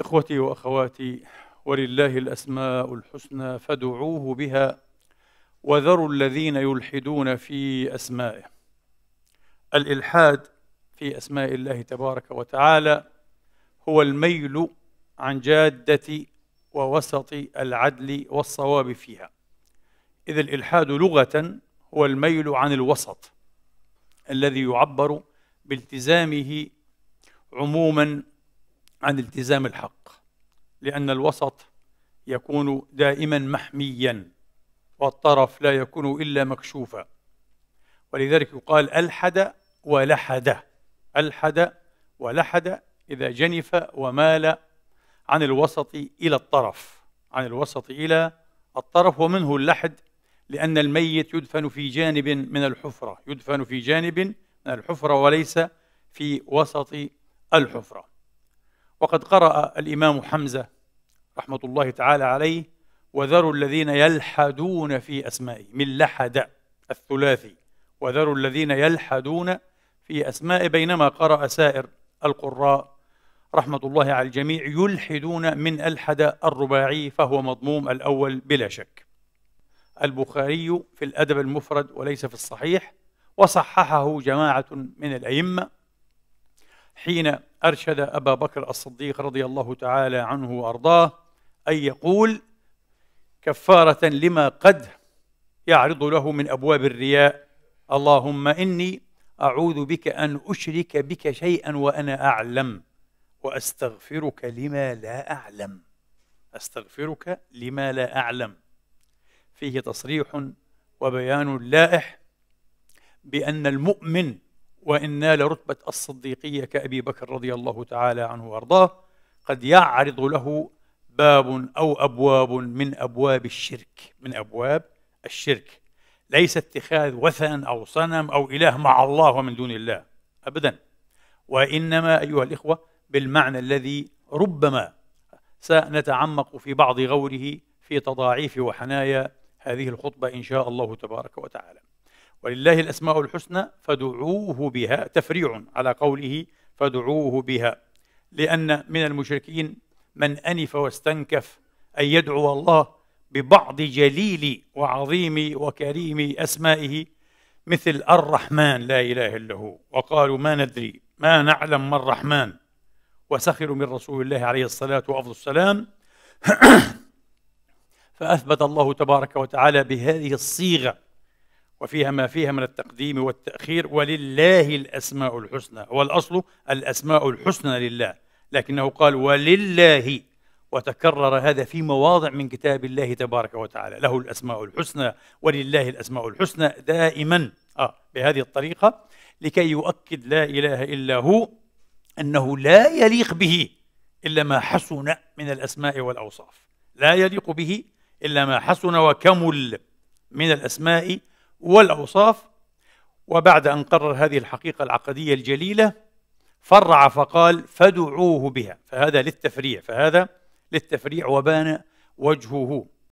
اخوتي واخواتي ولله الاسماء الحسنى فادعوه بها وذروا الذين يلحدون في اسمائه الالحاد في اسماء الله تبارك وتعالى هو الميل عن جاده ووسط العدل والصواب فيها اذ الالحاد لغه هو الميل عن الوسط الذي يعبر بالتزامه عموما عن التزام الحق لأن الوسط يكون دائما محميا والطرف لا يكون إلا مكشوفا ولذلك يقال ألحد ولحد ألحد ولحد إذا جنف ومال عن الوسط إلى الطرف عن الوسط إلى الطرف ومنه اللحد لأن الميت يدفن في جانب من الحفرة يدفن في جانب من الحفرة وليس في وسط الحفرة وقد قرأ الإمام حمزة رحمة الله تعالى عليه وذروا الذين يلحدون في أسمائه من لحد الثلاثي وذروا الذين يلحدون في أسماء بينما قرأ سائر القراء رحمة الله على الجميع يلحدون من ألحد الرباعي فهو مضموم الأول بلا شك البخاري في الأدب المفرد وليس في الصحيح وصححه جماعة من الأئمة حين أرشد أبا بكر الصديق رضي الله تعالى عنه وأرضاه أن يقول كفارة لما قد يعرض له من أبواب الرياء اللهم إني أعوذ بك أن أشرك بك شيئا وأنا أعلم وأستغفرك لما لا أعلم أستغفرك لما لا أعلم فيه تصريح وبيان لائح بأن المؤمن وإن نال رتبة الصديقية كأبي بكر رضي الله تعالى عنه وأرضاه قد يعرض له باب أو أبواب من أبواب الشرك من أبواب الشرك ليس اتخاذ وثن أو صنم أو إله مع الله ومن دون الله أبدا وإنما أيها الإخوة بالمعنى الذي ربما سنتعمق في بعض غوره في تضاعيف وحنايا هذه الخطبة إن شاء الله تبارك وتعالى ولله الأسماء الحسنى فادعوه بها تفريع على قوله فادعوه بها لأن من المشركين من أنف واستنكف أن يدعو الله ببعض جليل وعظيم وكريم أسمائه مثل الرحمن لا إله إلا هو وقالوا ما ندري ما نعلم ما الرحمن وسخروا من رسول الله عليه الصلاة وأفضل السلام فأثبت الله تبارك وتعالى بهذه الصيغة وفيها ما فيها من التقديم والتأخير ولله الأسماء الحسنى هو الأصل الأسماء الحسنى لله لكنه قال ولله وتكرر هذا في مواضع من كتاب الله تبارك وتعالى له الأسماء الحسنى ولله الأسماء الحسنى دائما آه بهذه الطريقة لكي يؤكد لا إله إلا هو أنه لا يليق به إلا ما حسن من الأسماء والأوصاف لا يليق به إلا ما حسن وكمل من الأسماء والأوصاف وبعد أن قرر هذه الحقيقة العقدية الجليلة فرع فقال فدعوه بها فهذا للتفريع فهذا للتفريع وبان وجهه